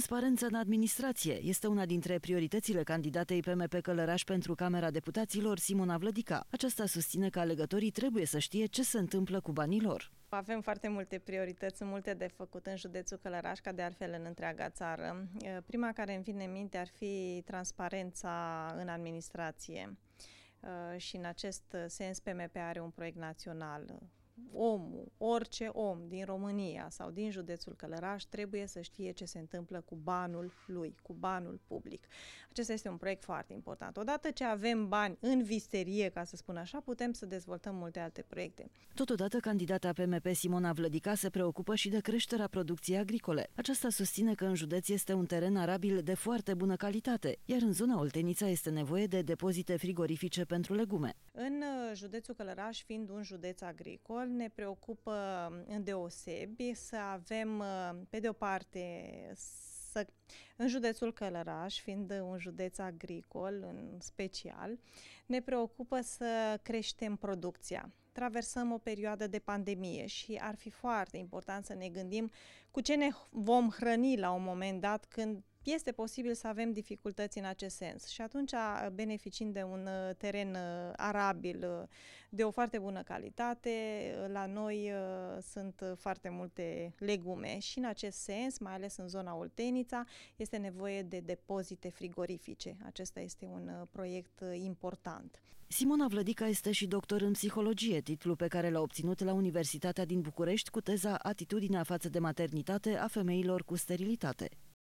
Transparență în administrație este una dintre prioritățile candidatei PMP Călăraș pentru Camera Deputaților, Simona Vlădica. Aceasta susține că alegătorii trebuie să știe ce se întâmplă cu banii lor. Avem foarte multe priorități, multe de făcut în județul Călăraș, ca de altfel în întreaga țară. Eh, prima care îmi vine în minte ar fi transparența în administrație. Eh, și în acest sens PMP are un proiect național omul, orice om din România sau din județul Călăraș trebuie să știe ce se întâmplă cu banul lui, cu banul public. Acesta este un proiect foarte important. Odată ce avem bani în visterie, ca să spun așa, putem să dezvoltăm multe alte proiecte. Totodată, candidata PMP Simona Vlădica se preocupă și de creșterea producției agricole. Aceasta susține că în județ este un teren arabil de foarte bună calitate, iar în zona Oltenița este nevoie de depozite frigorifice pentru legume. În uh, județul Călăraș, fiind un județ agricol, ne preocupă îndeosebi să avem, uh, pe de o parte, să, în județul Călăraș, fiind un județ agricol în special, ne preocupă să creștem producția. Traversăm o perioadă de pandemie și ar fi foarte important să ne gândim cu ce ne vom hrăni la un moment dat când este posibil să avem dificultăți în acest sens și atunci, beneficiind de un uh, teren uh, arabil uh, de o foarte bună calitate, la noi sunt foarte multe legume și în acest sens, mai ales în zona Oltenița, este nevoie de depozite frigorifice. Acesta este un proiect important. Simona Vlădica este și doctor în psihologie, titlu pe care l-a obținut la Universitatea din București cu teza Atitudinea față de maternitate a femeilor cu sterilitate.